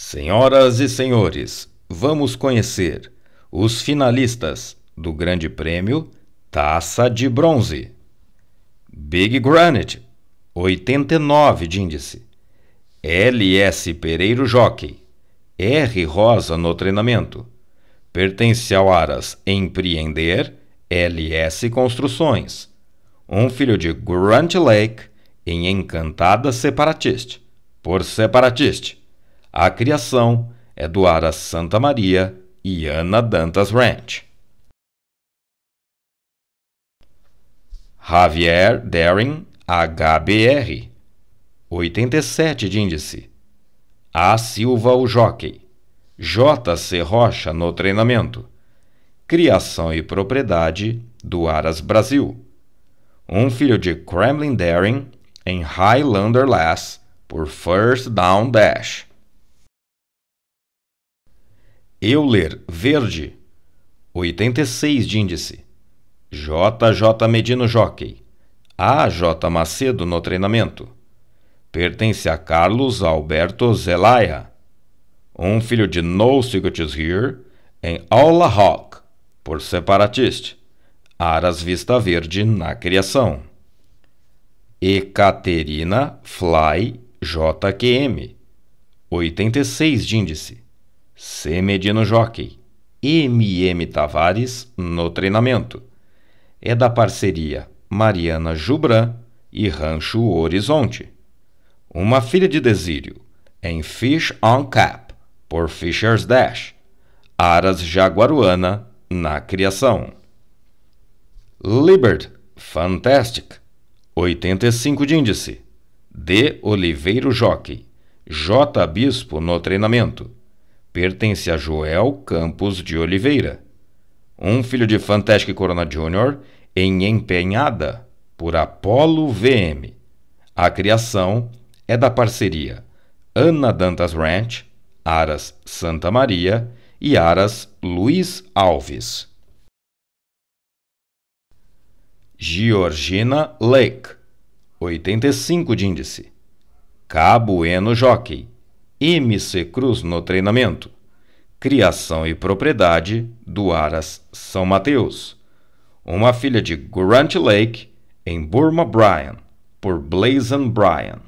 Senhoras e senhores, vamos conhecer os finalistas do Grande Prêmio Taça de Bronze. Big Granite, 89 de índice. LS Pereiro Jockey. R Rosa no treinamento. Pertence ao Aras Empreender, LS Construções. Um filho de Grant Lake em Encantada Separatiste Por Separatiste. A criação é do Ara Santa Maria e Ana Dantas Ranch. Javier Daring HBR 87 de índice. A Silva o Jockey. J.C. Rocha no treinamento. Criação e propriedade do Aras Brasil. Um filho de Kremlin Daring em Highlander Lass por First Down Dash. Euler Verde, 86 de índice. JJ Medino Jockey. AJ Macedo no treinamento. Pertence a Carlos Alberto Zelaya. Um filho de No Secrets Here em Aula Hawk, por separatiste. Aras Vista Verde na criação. Ekaterina Fly JQM. 86 de índice. C. Medino Jockey, M.M. Tavares no treinamento. É da parceria Mariana Jubran e Rancho Horizonte. Uma filha de Desírio, em Fish on Cap, por Fisher's Dash. Aras Jaguaruana na criação. Libert Fantastic, 85 de índice. D. Oliveiro Jockey, J. Bispo no treinamento pertence a Joel Campos de Oliveira, um filho de Fantastic Corona Jr. em Empenhada por Apollo VM. A criação é da parceria Ana Dantas Ranch, Aras Santa Maria e Aras Luiz Alves. Georgina Lake, 85 de índice. Cabo Eno Jockey, MC Cruz no treinamento. Criação e propriedade do Aras São Mateus. Uma filha de Grant Lake em Burma Bryan, por Blazon Bryan.